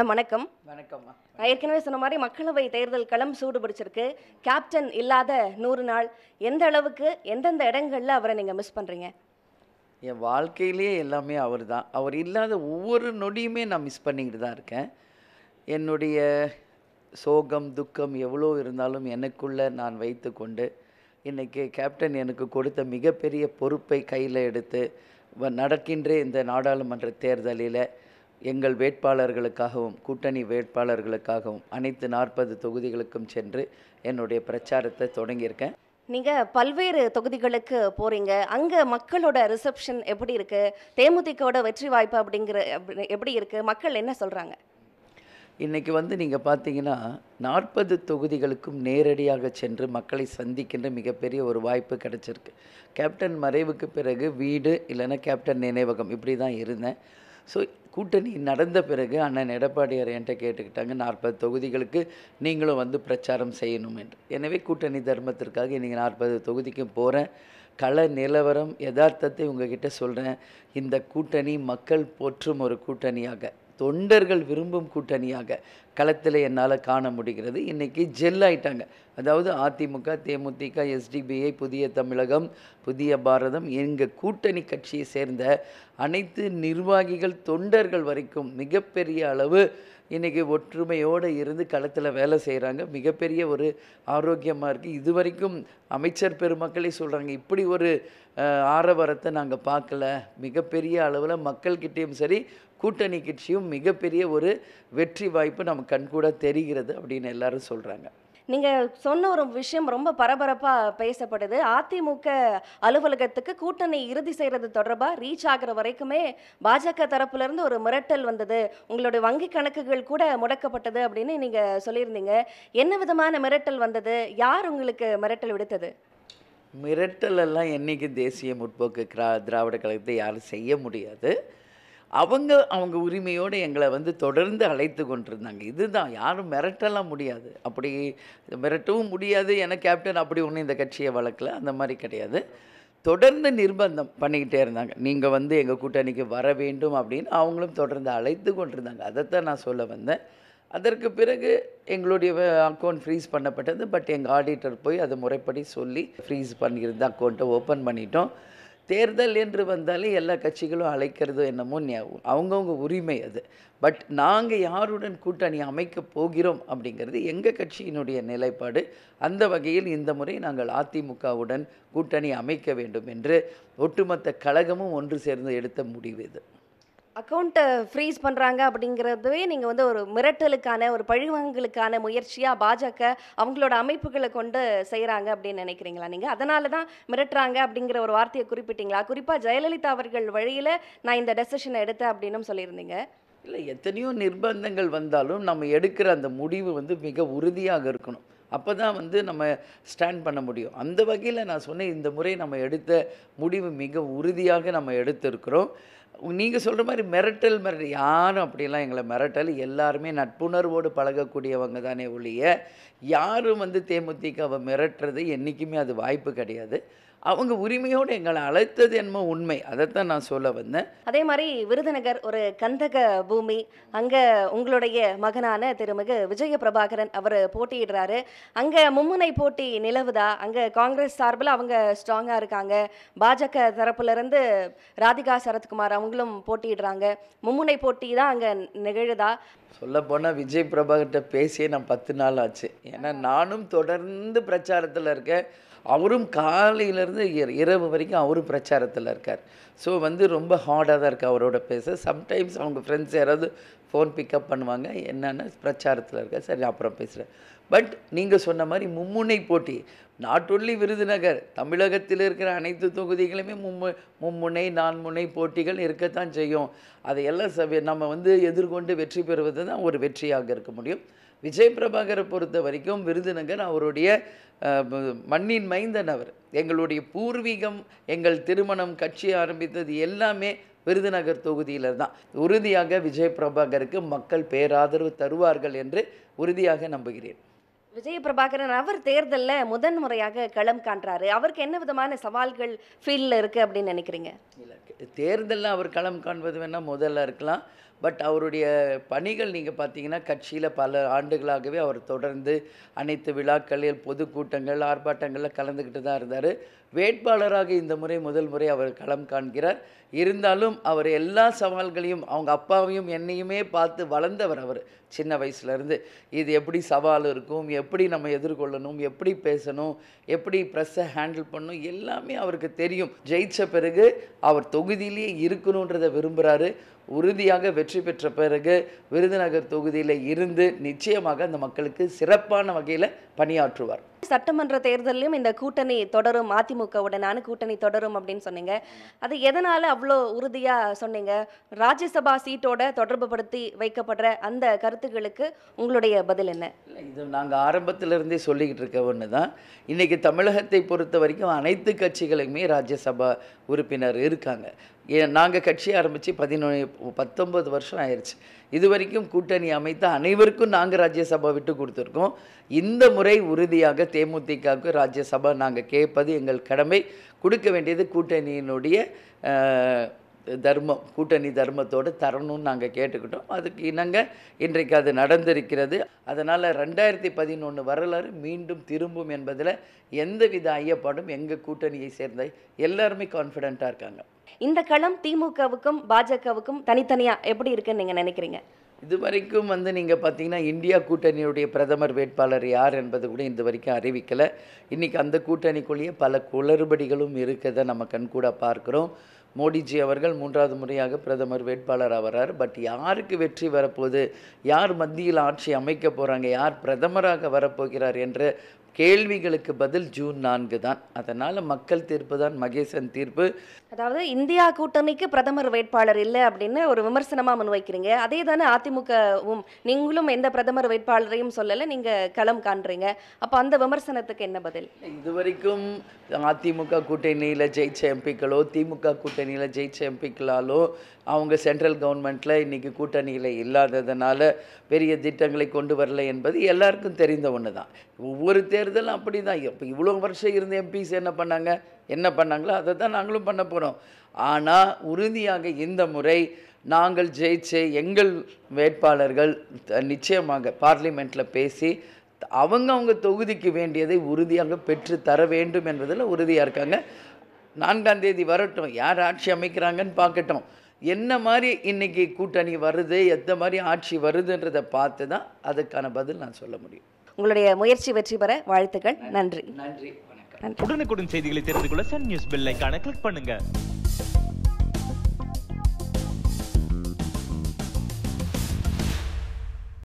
ma'am வணக்கம் வணக்கம் ஏற்கனவே சொன்ன மாதிரி மக்களவை தேர்தல் களம் பிடிச்சிருக்கு கேப்டன் இல்லாத நூறு நாள் எந்த அளவுக்கு எந்தெந்த இடங்களில் அவரை நீங்கள் மிஸ் பண்ணுறீங்க என் வாழ்க்கையிலேயே எல்லாமே அவர் தான் அவர் இல்லாத ஒவ்வொரு நொடியுமே நான் மிஸ் பண்ணிக்கிட்டு தான் இருக்கேன் என்னுடைய சோகம் துக்கம் எவ்வளோ இருந்தாலும் எனக்குள்ளே நான் வைத்து கொண்டு இன்றைக்கி கேப்டன் எனக்கு கொடுத்த மிகப்பெரிய பொறுப்பை கையில் எடுத்து நடக்கின்ற இந்த நாடாளுமன்ற தேர்தலில் எங்கள் வேட்பாளர்களுக்காகவும் கூட்டணி வேட்பாளர்களுக்காகவும் அனைத்து நாற்பது தொகுதிகளுக்கும் சென்று என்னுடைய பிரச்சாரத்தை தொடங்கியிருக்கேன் நீங்கள் பல்வேறு தொகுதிகளுக்கு போகிறீங்க அங்கே மக்களோட ரிசப்ஷன் எப்படி இருக்குது தேமுதிகோட வெற்றி வாய்ப்பு அப்படிங்கிற எப்படி இருக்குது மக்கள் என்ன சொல்கிறாங்க இன்றைக்கி வந்து நீங்கள் பார்த்தீங்கன்னா நாற்பது தொகுதிகளுக்கும் நேரடியாக சென்று மக்களை சந்திக்கின்ற மிகப்பெரிய ஒரு வாய்ப்பு கிடச்சிருக்கு கேப்டன் மறைவுக்கு பிறகு வீடு இல்லைன்னா கேப்டன் நினைவகம் இப்படி தான் இருந்தேன் ஸோ கூட்டணி நடந்த பிறகு அண்ணன் எடப்பாடியார் என்கிட்ட கேட்டுக்கிட்டாங்க நாற்பது தொகுதிகளுக்கு நீங்களும் வந்து பிரச்சாரம் செய்யணும் என்று எனவே கூட்டணி தர்மத்திற்காக இன்றைக்கி நாற்பது தொகுதிக்கும் போகிறேன் கள நிலவரம் யதார்த்தத்தை உங்ககிட்ட சொல்கிறேன் இந்த கூட்டணி மக்கள் போற்றும் ஒரு கூட்டணியாக தொண்டர்கள் விரும்பும் கூட்டணியாக களத்தில் என்னால் காண முடிகிறது இன்றைக்கி ஜெல் ஆயிட்டாங்க அதாவது அதிமுக தேமுதிக எஸ்டிபிஐ புதிய தமிழகம் புதிய பாரதம் எங்கள் கூட்டணி கட்சியை சேர்ந்த அனைத்து நிர்வாகிகள் தொண்டர்கள் வரைக்கும் மிகப்பெரிய அளவு இன்றைக்கி ஒற்றுமையோடு இருந்து களத்தில் வேலை செய்கிறாங்க மிகப்பெரிய ஒரு ஆரோக்கியமாக இருக்குது இது வரைக்கும் அமைச்சர் பெருமக்களே சொல்கிறாங்க இப்படி ஒரு ஆரவரத்தை நாங்கள் பார்க்கல மிகப்பெரிய அளவில் மக்கள்கிட்டேயும் சரி கூட்டணி கட்சியும் மிகப்பெரிய ஒரு வெற்றி வாய்ப்பு நமக்கு கண்கூட தெரிகிறது அப்படின்னு எல்லாரும் சொல்கிறாங்க நீங்கள் சொன்ன ஒரு விஷயம் ரொம்ப பரபரப்பாக பேசப்படுது அதிமுக அலுவலகத்துக்கு கூட்டணி இறுதி செய்கிறது தொடர்பாக ரீச் ஆகிற வரைக்குமே பாஜக தரப்புலேருந்து ஒரு மிரட்டல் வந்தது உங்களுடைய வங்கி கணக்குகள் கூட முடக்கப்பட்டது அப்படின்னு நீங்கள் சொல்லியிருந்தீங்க என்ன விதமான மிரட்டல் வந்தது யார் உங்களுக்கு மிரட்டல் விடுத்தது மிரட்டல் எல்லாம் என்னைக்கு தேசிய முற்போக்கு திராவிட கழகத்தை யாரும் செய்ய முடியாது அவங்க அவங்க உரிமையோடு எங்களை வந்து தொடர்ந்து அழைத்து கொண்டிருந்தாங்க இதுதான் யாரும் மிரட்டலாம் முடியாது அப்படி மிரட்டவும் முடியாது என கேப்டன் அப்படி ஒன்றும் இந்த கட்சியை வளர்க்கல அந்த மாதிரி கிடையாது தொடர்ந்து நிர்பந்தம் பண்ணிக்கிட்டே இருந்தாங்க நீங்கள் வந்து எங்கள் கூட்டணிக்கு வர வேண்டும் அப்படின்னு அவங்களும் தொடர்ந்து அழைத்து கொண்டிருந்தாங்க அதைத்தான் நான் சொல்ல வந்தேன் அதற்கு பிறகு எங்களுடைய அக்கௌண்ட் ஃப்ரீஸ் பண்ணப்பட்டது பட் எங்கள் ஆடிட்டர் போய் அது முறைப்படி சொல்லி ஃப்ரீஸ் பண்ணியிருந்த அக்கௌண்ட்டை ஓப்பன் பண்ணிட்டோம் தேர்தல் என்று வந்தாலே எல்லா கட்சிகளும் அழைக்கிறது என்னமோ அவங்கவுங்க உரிமை அது பட் நாங்கள் யாருடன் கூட்டணி அமைக்க போகிறோம் அப்படிங்கிறது எங்கள் கட்சியினுடைய நிலைப்பாடு அந்த வகையில் இந்த முறை நாங்கள் அதிமுகவுடன் கூட்டணி அமைக்க வேண்டும் என்று ஒட்டுமொத்த கழகமும் ஒன்று சேர்ந்து எடுத்த முடிவு இது அக்கௌண்ட்டை ஃப்ரீஸ் பண்ணுறாங்க அப்படிங்கிறதவே நீங்கள் வந்து ஒரு மிரட்டலுக்கான ஒரு பழிவங்களுக்கான முயற்சியாக பாஜக அவங்களோட அமைப்புகளை கொண்டு செய்கிறாங்க அப்படின்னு நினைக்கிறீங்களா நீங்கள் அதனால தான் மிரட்டுறாங்க அப்படிங்கிற ஒரு வார்த்தையை குறிப்பிட்டீங்களா குறிப்பாக ஜெயலலிதா அவர்கள் வழியில் நான் இந்த டெசிஷனை எடுத்தேன் அப்படின்னும் சொல்லியிருந்தீங்க இல்லை எத்தனையோ நிர்பந்தங்கள் வந்தாலும் நம்ம எடுக்கிற அந்த முடிவு வந்து மிக உறுதியாக இருக்கணும் அப்போ தான் வந்து நம்ம ஸ்டாண்ட் பண்ண முடியும் அந்த வகையில் நான் சொன்னேன் இந்த முறை நம்ம எடுத்த முடிவு மிக உறுதியாக நம்ம எடுத்திருக்கிறோம் நீங்கள் சொல்கிற மாதிரி மிரட்டல் மிரட்டல் யாரும் அப்படிலாம் எங்களை மிரட்டல் எல்லாருமே நட்புணர்வோடு பழகக்கூடியவங்க தானே ஒழிய யாரும் வந்து தேமுதிகவை மிரட்டுறது என்றைக்குமே அது வாய்ப்பு கிடையாது அவங்க உரிமையோடு எங்களை அழைத்தது என்ன உண்மை அதைத்தான் நான் சொல்ல வந்தேன் அதே மாதிரி விருதுநகர் ஒரு கந்தக பூமி அங்கே உங்களுடைய மகனான திருமிகு விஜய பிரபாகரன் அவர் போட்டியிடுறாரு அங்கே மும்முனை போட்டி நிலவுதா அங்கே காங்கிரஸ் சார்பில் அவங்க ஸ்ட்ராங்காக இருக்காங்க பாஜக தரப்புலேருந்து ராதிகா சரத்குமார் அவங்களும் போட்டியிடுறாங்க மும்முனை போட்டி தான் அங்கே நிகழுதா சொல்ல போனால் விஜய் பிரபாகர்கிட்ட பேசியே நான் பத்து நாள் ஆச்சு ஏன்னா நானும் தொடர்ந்து பிரச்சாரத்தில் இருக்கேன் அவரும் காலையிலேருந்து இரவு வரைக்கும் அவரும் பிரச்சாரத்தில் இருக்கார் ஸோ வந்து ரொம்ப ஹார்டாக தான் இருக்குது அவரோட பேச சம்டைம்ஸ் அவங்க ஃப்ரெண்ட்ஸ் யாராவது ஃபோன் பிக்கப் பண்ணுவாங்க என்னென்னா பிரச்சாரத்தில் இருக்க சரி அப்புறம் பேசுகிறேன் பட் நீங்கள் சொன்ன மாதிரி மும்முனை போட்டி நாட் ஒன்லி விருதுநகர் தமிழகத்தில் இருக்கிற அனைத்து தொகுதிகளுமே மும்மு மும்முனை நான்முனை போட்டிகள் இருக்கத்தான் செய்யும் அதையெல்லாம் நம்ம வந்து எதிர்கொண்டு வெற்றி பெறுவது தான் ஒரு வெற்றியாக இருக்க முடியும் விஜய் பிரபாகரை பொறுத்த வரைக்கும் விருதுநகர் அவருடைய மண்ணின் மைந்த நபர் எங்களுடைய பூர்வீகம் எங்கள் திருமணம் கட்சி ஆரம்பித்தது எல்லாமே விருதுநகர் தொகுதியில் தான் உறுதியாக விஜய் பிரபாகருக்கு மக்கள் பேராதரவு தருவார்கள் என்று உறுதியாக நம்புகிறேன் விஜய பிரபாகரன் அவர் தேர்தலில் முதன் முறையாக களம் காண்றாரு அவருக்கு என்ன விதமான சவால்கள் ஃபீல்டில் இருக்குது அப்படின்னு நினைக்கிறீங்க இல்லை தேர்தலில் அவர் களம் காண்பது வேணால் முதல்ல இருக்கலாம் பட் அவருடைய பணிகள் நீங்கள் பார்த்தீங்கன்னா கட்சியில் பல ஆண்டுகளாகவே அவர் தொடர்ந்து அனைத்து விழாக்களில் பொதுக்கூட்டங்கள் ஆர்ப்பாட்டங்களில் கலந்துக்கிட்டு தான் இருந்தார் வேட்பாளராக இந்த முறை முதல் முறை அவர் களம் காண்கிறார் இருந்தாலும் அவர் எல்லா சவால்களையும் அவங்க அப்பாவையும் என்னையுமே பார்த்து வளர்ந்தவர் அவர் சின்ன வயசுலேருந்து இது எப்படி சவால் இருக்கும் எப்படி நம்ம எதிர்கொள்ளணும் எப்படி பேசணும் எப்படி ப்ரெஸ்ஸை ஹேண்டில் பண்ணணும் எல்லாமே அவருக்கு தெரியும் ஜெயித்த பிறகு அவர் தொகுதியிலேயே இருக்கணுன்றதை விரும்புகிறாரு உறுதியாக வெற்றி பெற்ற பிறகு விருதுநகர் தொகுதியில் இருந்து நிச்சயமாக அந்த மக்களுக்கு சிறப்பான வகையில் பணியாற்றுவார் சட்டமன்ற தேர்தலிலும் இந்த கூட்டணி தொடரும் அதிமுகவுடனான கூட்டணி தொடரும் அப்படின்னு சொன்னீங்க அது எதனால் அவ்வளோ உறுதியாக சொன்னீங்க ராஜ்யசபா சீட்டோட தொடர்பு படுத்தி வைக்கப்படுற அந்த கருத்துக்களுக்கு உங்களுடைய பதில் என்ன இது நாங்கள் ஆரம்பத்திலிருந்தே சொல்லிக்கிட்டு இருக்க ஒன்று தான் இன்றைக்கி தமிழகத்தை பொறுத்த வரைக்கும் அனைத்து கட்சிகளுமே ராஜ்யசபா உறுப்பினர் இருக்காங்க நாங்கள் கட்சி ஆரம்பித்து பதினொன்று பத்தொம்பது வருஷம் ஆயிடுச்சு இது வரைக்கும் கூட்டணி அமைத்த அனைவருக்கும் நாங்கள் ராஜ்யசபா விட்டு கொடுத்துருக்கோம் இந்த முறை உறுதியாக தேமுதிகவுக்கு ராஜ்யசபா நாங்கள் கேட்பது எங்கள் கடமை கொடுக்க வேண்டியது கூட்டணியினுடைய தர்மம் கூட்டணி தர்மத்தோடு தரணும்னு நாங்கள் கேட்டுக்கிட்டோம் அதுக்கு இணங்க இன்றைக்கு அது நடந்திருக்கிறது அதனால் ரெண்டாயிரத்தி பதினொன்று வரலாறு மீண்டும் திரும்பும் என்பதில் எந்த வித ஐயப்பாடும் எங்கள் கூட்டணியை சேர்ந்த எல்லாருமே கான்ஃபிடெண்ட்டாக இருக்காங்க இந்த களம் திமுகவுக்கும் பாஜகவுக்கும் தனித்தனியாக எப்படி இருக்குன்னு நீங்கள் நினைக்கிறீங்க இது வரைக்கும் வந்து நீங்கள் பார்த்தீங்கன்னா இந்தியா கூட்டணியுடைய பிரதமர் வேட்பாளர் யார் என்பது கூட இந்த வரைக்கும் அறிவிக்கலை இன்றைக்கி அந்த கூட்டணிக்குள்ளேயே பல குளறுபடிகளும் இருக்கிறத நம்ம கண்கூட பார்க்குறோம் மோடிஜி அவர்கள் மூன்றாவது முறையாக பிரதமர் வேட்பாளர் ஆவார் பட் யாருக்கு வெற்றி வரப்போகுது யார் மத்தியில் ஆட்சி அமைக்க போகிறாங்க யார் பிரதமராக வரப்போகிறார் என்று கேள்விகளுக்கு பதில் ஜூன் நான்கு தான் அதனால் மக்கள் தீர்ப்பு தான் மகேசன் தீர்ப்பு அதாவது இந்தியா கூட்டணிக்கு பிரதமர் வேட்பாளர் இல்லை அப்படின்னு ஒரு விமர்சனமாக முன்வைக்கிறீங்க அதே தானே அதிமுகவும் நீங்களும் எந்த பிரதமர் வேட்பாளரையும் சொல்லலை நீங்கள் களம் காண்றீங்க அப்போ அந்த விமர்சனத்துக்கு என்ன பதில் இது வரைக்கும் அதிமுக கூட்டணியில் ஜெயிச்ச எம்பிக்களோ திமுக கூட்டணியில் ஜெயிச்ச எம்பிக்களாலோ அவங்க சென்ட்ரல் கவர்மெண்ட்டில் இன்றைக்கி கூட்டணியில் இல்லாததுனால பெரிய திட்டங்களை கொண்டு வரலை என்பது எல்லாருக்கும் தெரிந்த ஒன்று தான் ஒவ்வொரு தேர்தலும் அப்படி தான் இப்போ இவ்வளோ வருஷம் இருந்த எம்பிஸ் என்ன பண்ணாங்க என்ன பண்ணாங்களோ அதை தான் நாங்களும் பண்ண போகிறோம் ஆனால் உறுதியாக இந்த முறை நாங்கள் ஜெயிச்சு எங்கள் வேட்பாளர்கள் நிச்சயமாக பார்லிமெண்ட்டில் பேசி அவங்க அவங்க தொகுதிக்கு வேண்டியதை உறுதியாக பெற்று தர வேண்டும் என்பதில் உறுதியாக இருக்காங்க நான்காம் தேதி வரட்டும் யார் ஆட்சி அமைக்கிறாங்கன்னு பார்க்கட்டும் என்ன மாதிரி இன்றைக்கி கூட்டணி வருது எந்த மாதிரி ஆட்சி வருதுன்றதை பார்த்து தான் அதுக்கான பதில் நான் சொல்ல முடியும் உங்களுடைய முயற்சி வெற்றி பெற வாழ்த்துக்கள் நன்றி நன்றி உடனுக்குடன் செய்திகளை தெரிந்து கொள்ள சன் நியூஸ் பில்லைக்கான கிளிக் பண்ணுங்கள்